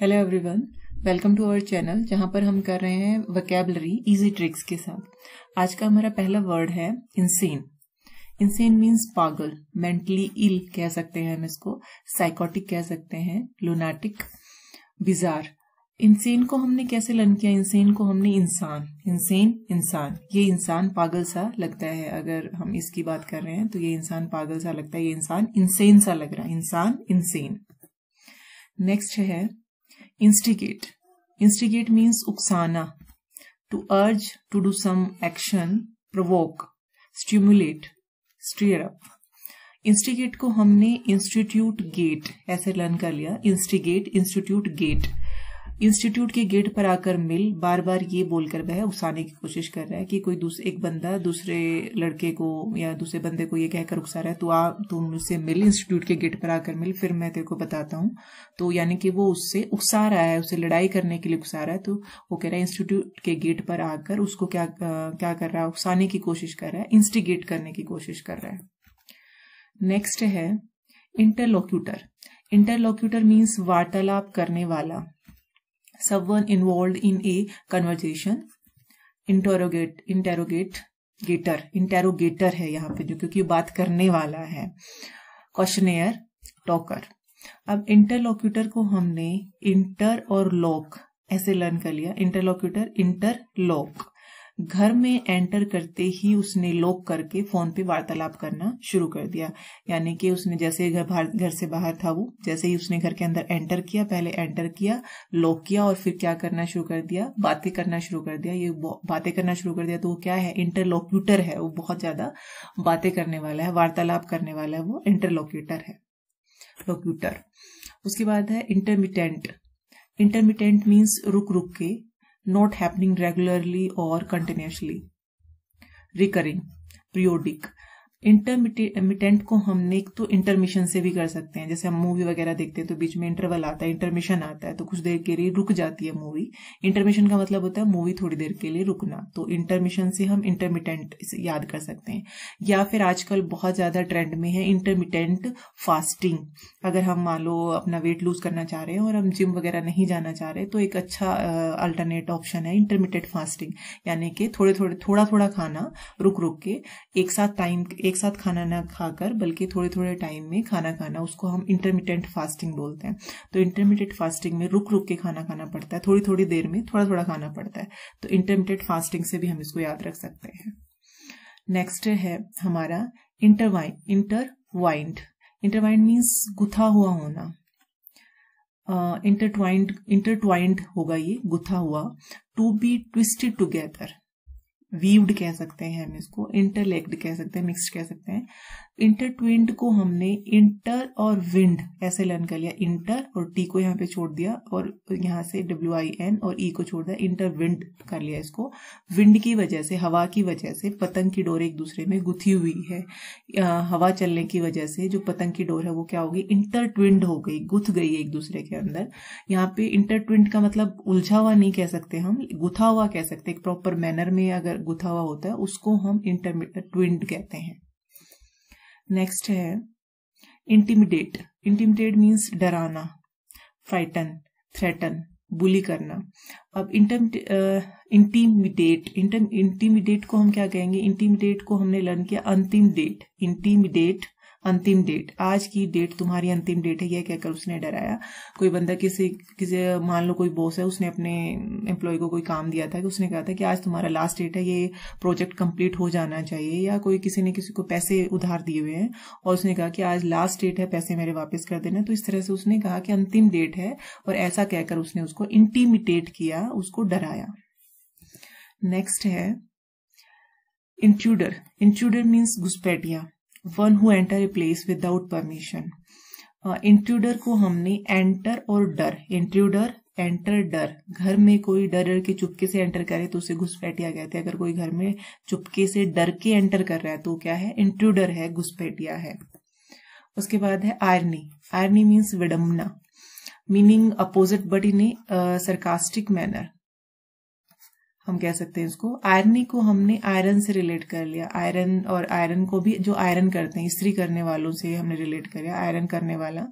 Hello everyone welcome to our channel जहां पर हम कर रहे हैं वकेबलरी इजी ट्रिक्स के साथ आज का हमारा पहला वर्ड है इंसेन इंसेन मींस पागल मेंटली इल कह सकते हैं हम इसको साइकोटिक कह सकते हैं लोनाटिक बिजार इंसेन को हमने कैसे लर्न किया इंसेन को हमने इंसान इंसेन इंसान ये इंसान पागल सा लगता है अगर हम इसकी बात कर रहे हैं तो ये इंसान पागल सा लगता है ये इंसान इंसेन सा लग रहा है इंसान इंसेन नेक्स्ट है instigate instigate means uksana to urge to do some action provoke stimulate stir up instigate को हमने इंस्टीट्यूट गेट ऐसे लर्न कर लिया इंस्टिगेट इंस्टीट्यूट गेट इंस्टीट्यूट के गेट पर आकर मिल बार बार ये बोलकर वह उकसाने की कोशिश कर रहा है कि कोई दूसरे एक बंदा दूसरे लड़के को या दूसरे बंदे को ये कहकर उकसा रहा है तो आ तुम मुझसे मिल इंस्टीट्यूट के गेट पर आकर मिल फिर मैं तेरे को बताता हूँ तो यानी कि वो उससे उकसा रहा है उसे लड़ाई करने के लिए उकसा रहा है तो वो कह रहा है इंस्टीट्यूट के गेट पर आकर उसको क्या क्या कर रहा है उकसाने की कोशिश कर रहा है इंस्टिगेट करने की कोशिश कर रहा है नेक्स्ट है इंटरलोक्यूटर इंटरलोक्यूटर मीन्स वार्तालाप करने वाला someone involved in a conversation interrogate interrogate gator interrogator है यहाँ पे जो क्योंकि बात करने वाला है क्वेश्चनेयर टॉकर अब इंटरलोक्यूटर को हमने इंटर और लॉक ऐसे लर्न कर लिया इंटरलोक्यूटर इंटरलॉक घर में एंटर करते ही उसने लॉक करके फोन पे वार्तालाप करना शुरू कर दिया यानी कि उसने जैसे घर घर से बाहर था वो जैसे ही उसने घर के अंदर एंटर किया पहले एंटर किया लॉक किया और फिर क्या करना शुरू कर दिया बातें करना शुरू कर दिया ये बातें करना शुरू कर दिया तो वो क्या है इंटरलॉक्यूटर है वो बहुत ज्यादा बातें करने वाला है वार्तालाप करने वाला है वो इंटरलॉक्यूटर है लॉक्यूटर उसके बाद है इंटरमीडियंट इंटरमीडियंट मीन्स रुक रुक के not happening regularly or continuously. Recurring, periodic. Intermittent को हमने तो इंटरमिशन से भी कर सकते हैं जैसे हम मूवी वगैरह देखते हैं तो बीच में इंटरवल आता है इंटरमिशन आता है तो कुछ देर के लिए रुक जाती है मूवी इंटरमिशन का मतलब होता है मूवी थोड़ी देर के लिए रुकना तो इंटरमिशन से हम इंटरमिटेंट याद कर सकते हैं या फिर आजकल बहुत ज्यादा ट्रेंड में है इंटरमिटेंट फास्टिंग अगर हम मान लो अपना वेट लूज करना चाह रहे हैं और हम जिम वगैरह नहीं जाना चाह रहे तो एक अच्छा अल्टरनेट ऑप्शन है इंटरमिटेंट फास्टिंग यानी कि थोड़े थोड़े थोड़ा थोड़ा खाना रुक रुक के एक साथ टाइम एक साथ खाना ना खाकर बल्कि थोड़े थोड़े टाइम में खाना खाना उसको हम इंटरमीडियंट फास्टिंग बोलते हैं तो इंटरमीडिएट फास्टिंग में रुक रुक के खाना खाना पड़ता है थोड़ी थोड़ी देर में थोड़ा थोड़ा खाना पड़ता है तो इंटरमीडिएट फास्टिंग से भी हम इसको याद रख सकते हैं नेक्स्ट है हमारा इंटरवाइन इंटरवाइंड इंटरवाइंड मीन्स गुथा हुआ होना इंटरट्वाइंड uh, इंटरट्वाइंड होगा ये गुथा हुआ to be twisted together weaved कह सकते हैं हम इसको इंटरलेक्ड कह सकते हैं मिक्स्ड कह सकते हैं इंटरट्विंड को हमने इंटर और विंड ऐसे लर्न कर लिया इंटर और टी को यहाँ पे छोड़ दिया और यहाँ से डब्ल्यू आई एन और ई e को छोड़ दिया इंटर विंड कर लिया इसको विंड की वजह से हवा की वजह से पतंग की डोर एक दूसरे में गुथी हुई है आ, हवा चलने की वजह से जो पतंग की डोर है वो क्या होगी इंटरट्विंड हो गई गुथ गई एक दूसरे के अंदर यहाँ पे इंटरट्विंड का मतलब उलझा हुआ नहीं कह सकते हम गुथा हुआ कह सकते एक प्रॉपर मैनर में अगर गुथा हुआ होता है उसको हम इंटर ट्विंड कहते हैं नेक्स्ट है इंटिमिडेट इंटिमिडेट मीन्स डराना फ्राइटन थ्रेटन बुली करना अब इंटीमिडेट इंटीमिडेट को हम क्या कहेंगे इंटीमिडेट को हमने लर्न किया अंतिम डेट इंटीमिडेट अंतिम डेट आज की डेट तुम्हारी अंतिम डेट है यह कहकर उसने डराया कोई बंदा किसी किसी मान लो कोई बॉस है उसने अपने एम्प्लॉय को कोई काम दिया था कि उसने कहा था कि आज तुम्हारा लास्ट डेट है ये प्रोजेक्ट कंप्लीट हो जाना चाहिए या कोई किसी ने किसी को पैसे उधार दिए हुए हैं और उसने कहा कि आज लास्ट डेट है पैसे मेरे वापस कर देना तो इस तरह से उसने कहा कि अंतिम डेट है और ऐसा कहकर उसने उसको इंटीमिटेट किया उसको डराया नेक्स्ट है इंट्रूडर इंट्रूडर मीन्स घुसपैठिया one who enter a place without permission intruder को हमने एंटर और डर इंट्रूडर एंटर डर घर में कोई डर डर के चुपके से एंटर करे तो उसे घुसपैठिया कहते हैं अगर कोई घर में चुपके से डर के एंटर कर रहा है तो क्या है इंट्रूडर है घुसपैठिया है उसके बाद है आयरनी आयरनी मीन्स विडम्बना meaning opposite but in a sarcastic manner हम कह सकते हैं इसको आयरनी को हमने आयरन से रिलेट कर लिया आयरन और आयरन को भी जो आयरन करते हैं स्त्री करने वालों से हमने रिलेट कर लिया आयरन करने वाला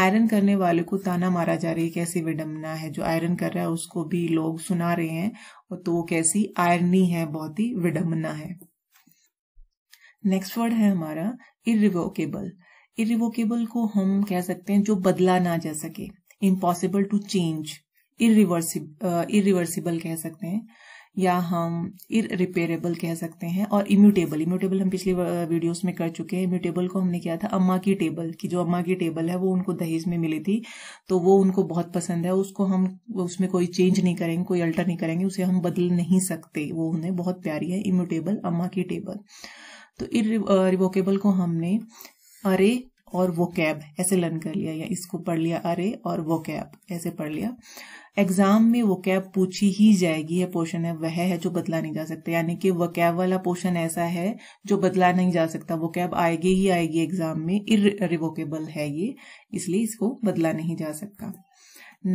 आयरन करने वाले को ताना मारा जा रही है कैसी विडम्बना है जो आयरन कर रहा है उसको भी लोग सुना रहे हैं और तो वो कैसी आयरनी है बहुत ही विडम्बना है नेक्स्ट वर्ड है हमारा इरिवोकेबल इरिवोकेबल को हम कह सकते हैं जो बदला ना जा सके impossible to change irreversible irreversible कह सकते हैं या हम इरिपेरेबल कह सकते हैं और इम्यूटेबल इम्यूटेबल हम पिछली वीडियोस में कर चुके हैं इम्यूटेबल को हमने किया था अम्मा की टेबल की जो अम्मा की टेबल है वो उनको दहेज में मिली थी तो वो उनको बहुत पसंद है उसको हम उसमें कोई चेंज नहीं करेंगे कोई अल्टर नहीं करेंगे उसे हम बदल नहीं सकते वो उन्हें बहुत प्यारी है इम्यूटेबल अम्मा की टेबल तो इरिवोकेबल को हमने अरे और वो कैब ऐसे लर्न कर लिया या इसको पढ़ लिया अरे और वो कैब ऐसे पढ़ लिया एग्जाम में वो कैब पूछी ही जाएगी है पोर्शन है वह है जो बदला नहीं जा सकता यानी कि वो कैब वाला पोर्शन ऐसा है जो बदला नहीं जा सकता वो कैब आएगी ही आएगी एग्जाम में इरिवोकेबल है ये इसलिए इसको बदला नहीं जा सकता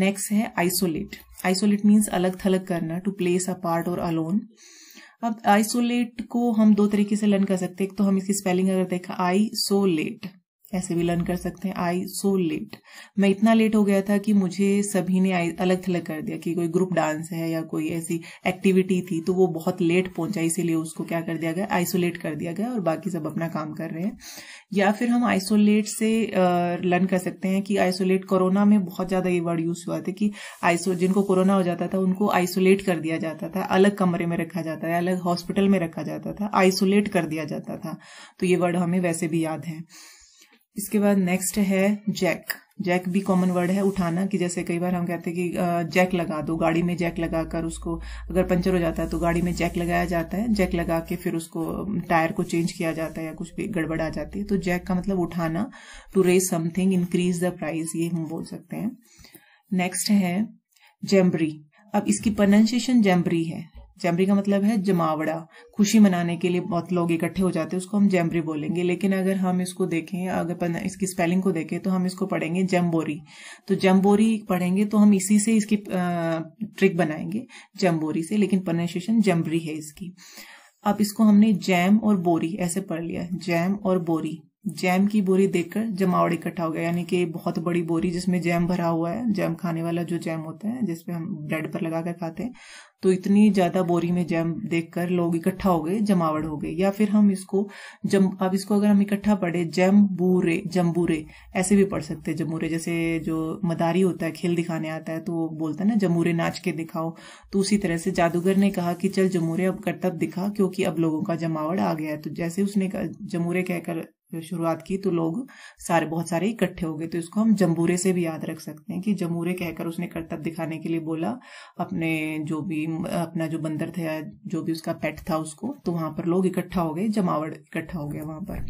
नेक्स्ट है आइसोलेट आइसोलेट मीन्स अलग थलग करना टू प्लेस अ पार्ट और अलोन अब आइसोलेट को हम दो तरीके से लर्न कर सकते हैं एक तो हम इसकी स्पेलिंग अगर देखा आई लेट ऐसे भी लर्न कर सकते हैं आई सो लेट मैं इतना लेट हो गया था कि मुझे सभी ने अलग थलग कर दिया कि कोई ग्रुप डांस है या कोई ऐसी एक्टिविटी थी तो वो बहुत लेट पहुंचा इसीलिए उसको क्या कर दिया गया आइसोलेट कर दिया गया और बाकी सब अपना काम कर रहे हैं या फिर हम आइसोलेट से लर्न कर सकते हैं कि आइसोलेट कोरोना में बहुत ज्यादा ये वर्ड यूज हुआ था कि आइसो जिनको कोरोना हो जाता था उनको आइसोलेट कर दिया जाता था अलग कमरे में रखा जाता था अलग हॉस्पिटल में रखा जाता था आइसोलेट कर दिया जाता था तो ये वर्ड हमें वैसे भी याद है इसके बाद नेक्स्ट है जैक जैक भी कॉमन वर्ड है उठाना कि जैसे कई बार हम कहते हैं कि जैक लगा दो गाड़ी में जैक लगाकर उसको अगर पंचर हो जाता है तो गाड़ी में जैक लगाया जाता है जैक लगा के फिर उसको टायर को चेंज किया जाता है या कुछ भी गड़बड़ आ जाती है तो जैक का मतलब उठाना to raise something increase the price ये हम बोल सकते हैं नेक्स्ट है जेम्बरी अब इसकी प्रोनाउंसिएशन जैम्बरी है जैमरी का मतलब है जमावड़ा खुशी मनाने के लिए बहुत लोग इकट्ठे हो जाते हैं उसको हम जैमरी बोलेंगे लेकिन अगर हम इसको देखें अगर इसकी स्पेलिंग को देखें तो हम इसको पढ़ेंगे जम्बोरी तो जम्बोरी पढ़ेंगे तो हम इसी से इसकी ट्रिक बनाएंगे जम्बोरी से लेकिन प्रोनाशिएशन जम्बरी है इसकी अब इसको हमने जैम और बोरी ऐसे पढ़ लिया जैम और बोरी जैम की बोरी देखकर जमावड़ इकट्ठा हो गया यानी कि बहुत बड़ी बोरी जिसमें जैम भरा हुआ है जैम खाने वाला जो जैम होता है जिसमें हम ब्रेड पर लगा कर खाते हैं तो इतनी ज्यादा बोरी में जैम देखकर लोग इकट्ठा हो गए जमावड़ हो गए या फिर हम इसको जम अब इसको अगर हम इकट्ठा पढ़े जैम बूरे जम्बूरे ऐसे भी पढ़ सकते हैं जमूरे जैसे जो मदारी होता है खेल दिखाने आता है तो वो बोलता है ना जमूरे नाच के दिखाओ तो उसी तरह से जादूगर ने कहा कि चल जमूरे अब करतब दिखा क्योंकि अब लोगों का जमावड़ आ गया है तो जैसे उसने जमूरे कहकर जो शुरुआत की तो लोग सारे बहुत सारे इकट्ठे हो गए तो इसको हम जम्बूरे से भी याद रख सकते हैं कि जम्बूरे कहकर उसने करतब दिखाने के लिए बोला अपने जो भी अपना जो बंदर था जो भी उसका पेट था उसको तो वहां पर लोग इकट्ठा हो गए जमावड़ इकट्ठा हो गया वहां पर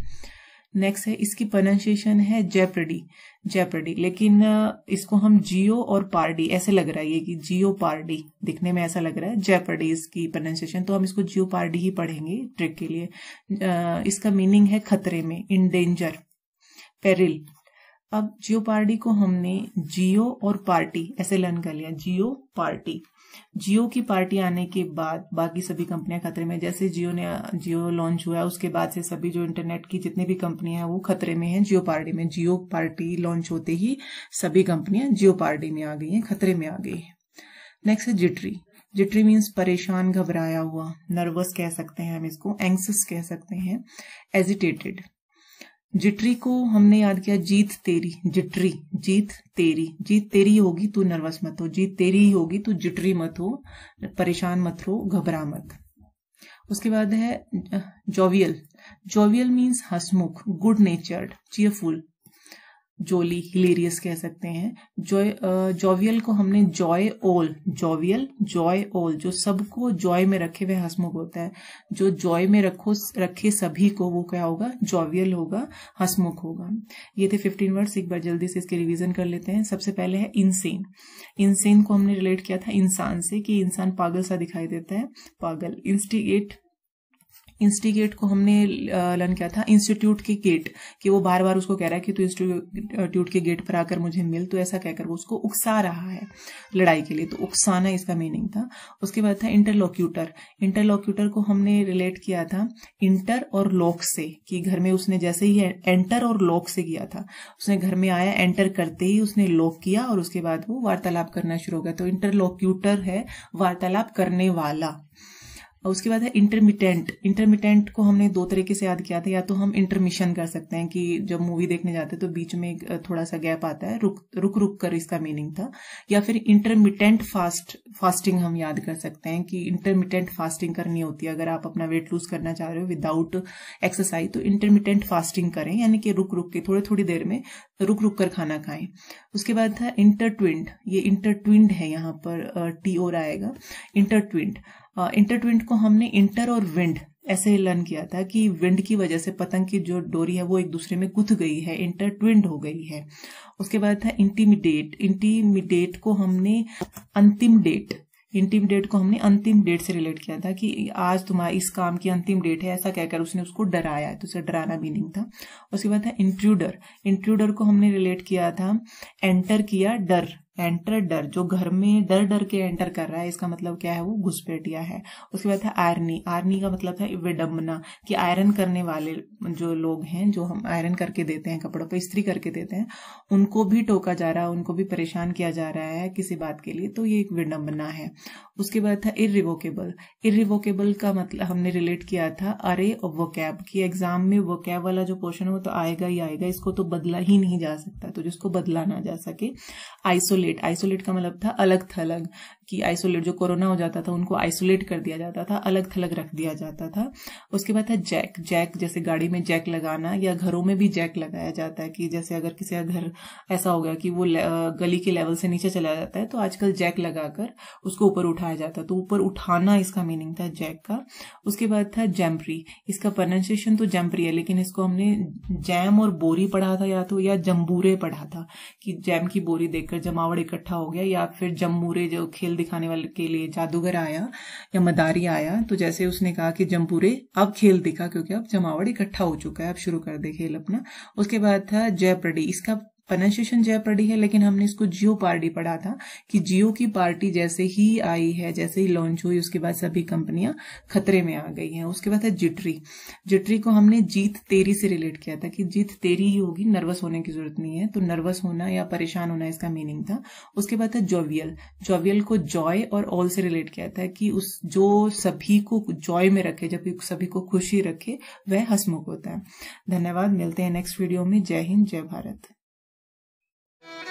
नेक्स्ट है इसकी प्रोनाउंसिएशन है जेप्रडी जेप्रडी लेकिन इसको हम जियो और पारडी ऐसे लग रहा है ये कि जियो पारडी दिखने में ऐसा लग रहा है जेपरडी इसकी प्रोनाउंसिएशन तो हम इसको जियो पारडी ही पढ़ेंगे ट्रिक के लिए इसका मीनिंग है खतरे में इन डेंजर पेरिल अब जियो पार्टी को हमने जियो और पार्टी ऐसे लर्न कर लिया जियो पार्टी जियो की पार्टी आने के बाद बाकी सभी कंपनियां खतरे में जैसे जियो ने जियो लॉन्च हुआ उसके बाद से सभी जो इंटरनेट की जितनी भी कंपनियां हैं वो खतरे में हैं जियो पार्टी में जियो पार्टी लॉन्च होते ही सभी कंपनियां जियो पार्टी में आ गई हैं खतरे में आ गई है नेक्स्ट है जिटरी जिटरी मीन्स परेशान घबराया हुआ नर्वस कह सकते हैं हम इसको एंक्स कह सकते हैं एजिटेटेड जिटरी को हमने याद किया जीत तेरी जिटरी जीत तेरी जीत तेरी होगी तू नर्वस मत हो जीत तेरी ही होगी तू जिटरी मत हो परेशान मत हो घबरा मत उसके बाद है जोवियल जोवियल मीन्स हसमुख good natured cheerful jolly hilarious कह सकते हैं जो जॉवियल uh, को हमने जॉय ओल जोवियल जॉय ओल जो सबको जॉय में रखे हुए हसमुख होता है जो जॉय में रखो रखे सभी को वो क्या होगा जॉवियल होगा हसमुख होगा ये थे फिफ्टीन वर्ड्स एक बार जल्दी से इसके रिविजन कर लेते हैं सबसे पहले है इंसेन इंसेन को हमने रिलेट किया था इंसान से कि इंसान पागल सा दिखाई देता है पागल इंस्टिगेट इंस्टीगेट को हमने लर्न किया था इंस्टीट्यूट के गेट कि वो बार बार उसको कह रहा है कि तू इंस्टीट्यूट के गेट पर आकर मुझे मिल तो ऐसा कहकर वो उसको उकसा रहा है लड़ाई के लिए तो उकसाना इसका मीनिंग था उसके बाद था इंटरलॉक्यूटर इंटरलॉक्यूटर को हमने रिलेट किया था इंटर और लॉक से कि घर में उसने जैसे ही एंटर और लॉक से किया था उसने घर में आया एंटर करते ही उसने लॉक किया और उसके बाद वो वार्तालाप करना शुरू हो गया तो इंटरलॉक्यूटर है वार्तालाप करने वाला उसके बाद है इंटरमिटेंट इंटरमिटेंट को हमने दो तरीके से याद किया था या तो हम इंटरमिशन कर सकते हैं कि जब मूवी देखने जाते हैं तो बीच में थोड़ा सा गैप आता है रुक रुक रुक कर इसका मीनिंग था या फिर इंटरमिटेंट फास्ट फास्टिंग हम याद कर सकते हैं कि इंटरमिटेंट फास्टिंग करनी होती है अगर आप अपना वेट लूज करना चाह रहे हो विदाउट एक्सरसाइज तो इंटरमिटेंट फास्टिंग करें यानी कि रुक रुक के थोड़ी थोड़ी देर में रुक रुक कर खाना खाएं उसके बाद था इंटरट्विंड ये इंटरट्विंड है यहाँ पर टी और आएगा इंटरट्विंड इंटरट्विंट को हमने इंटर और विंड ऐसे ही लर्न किया था कि विंड की वजह से पतंग की जो डोरी है वो एक दूसरे में गुथ गई है इंटरट्विंड हो गई है उसके बाद था इंटीमिडेट इंटीमिडेट को हमने अंतिम डेट इंटीम डेट को हमने अंतिम डेट से रिलेट किया था कि आज तुम्हारी इस काम की अंतिम डेट है ऐसा कहकर उसने उसको डराया तो उसे डराना मीनिंग था उसके बाद था इंट्रूडर इंट्रूडर को हमने रिलेट किया था एंटर किया डर एंटर डर जो घर में डर डर के एंटर कर रहा है इसका मतलब क्या है वो घुसपैठिया है उसके बाद है आयरनी आयरनी का मतलब है विडम्बना कि आयरन करने वाले जो लोग हैं जो हम आयरन करके देते हैं कपड़ों पर इस्त्री करके देते हैं उनको भी टोका जा रहा है उनको भी परेशान किया जा रहा है किसी बात के लिए तो ये एक विडम्बना है उसके बाद था इरिवोकेबल इरिवोकेबल का मतलब हमने रिलेट किया था अरे और वो कैब की एग्जाम में वो कैब वाला जो पोर्शन है वो तो आएगा ही आएगा इसको तो बदला ही नहीं जा सकता तो जिसको बदला ना जा सके आइसोलेट आइसोलेट आइसोलेट का मतलब था अलग थलग कि आइसोलेट जो कोरोना हो जाता था उनको आइसोलेट कर दिया जाता था अलग थलग रख दिया जाता था उसके बाद था जैक जैक जैसे गाड़ी में जैक लगाना या घरों में भी जैक लगाया जाता है कि जैसे अगर किसी का घर ऐसा हो गया कि वो गली के लेवल से नीचे चला जाता है तो आजकल जैक लगाकर उसको ऊपर उठाया जाता है तो ऊपर उठाना इसका मीनिंग था जैक का उसके बाद था जैम्परी इसका प्रोनाउंसिएशन तो जैम्परी है लेकिन इसको हमने जैम और बोरी पढ़ा था या तो या जम्बूरे पढ़ा था कि जैम की बोरी देखकर जमाव कावड़ इकट्ठा हो गया या फिर जम्बूरे जो खेल दिखाने वाले के लिए जादूगर आया या मदारी आया तो जैसे उसने कहा कि जम्बूरे अब खेल दिखा क्योंकि अब जमावड़ इकट्ठा हो चुका है अब शुरू कर दे खेल अपना उसके बाद था जयप्रडी इसका जय पढ़ी है लेकिन हमने इसको जियो पार्टी पढ़ा था कि जियो की पार्टी जैसे ही आई है जैसे ही लॉन्च हुई उसके बाद सभी कंपनियां खतरे में आ गई हैं उसके बाद है जिटरी जिटरी को हमने जीत तेरी से रिलेट किया था कि जीत तेरी ही होगी नर्वस होने की जरूरत नहीं है तो नर्वस होना या परेशान होना इसका मीनिंग था उसके बाद है जोवियल जोवियल को जॉय और ऑल से रिलेट किया था कि उस जो सभी को जॉय में रखे जब सभी को खुशी रखे वह हसमुख होता है धन्यवाद मिलते हैं नेक्स्ट वीडियो में जय हिंद जय भारत you